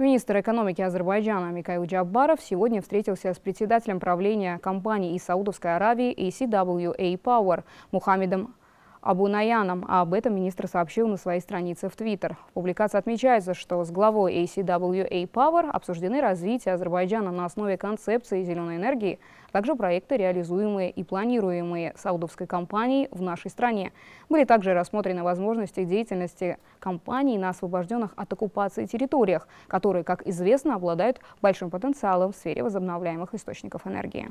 Министр экономики Азербайджана Микаил Джаббаров сегодня встретился с председателем правления компании из Саудовской Аравии ACWA Power Мухаммедом Абунаяном, а об этом министр сообщил на своей странице в Твиттер. В публикации отмечается, что с главой ACWA Power обсуждены развитие Азербайджана на основе концепции зеленой энергии, а также проекты, реализуемые и планируемые саудовской компанией в нашей стране. Были также рассмотрены возможности деятельности компаний на освобожденных от оккупации территориях, которые, как известно, обладают большим потенциалом в сфере возобновляемых источников энергии.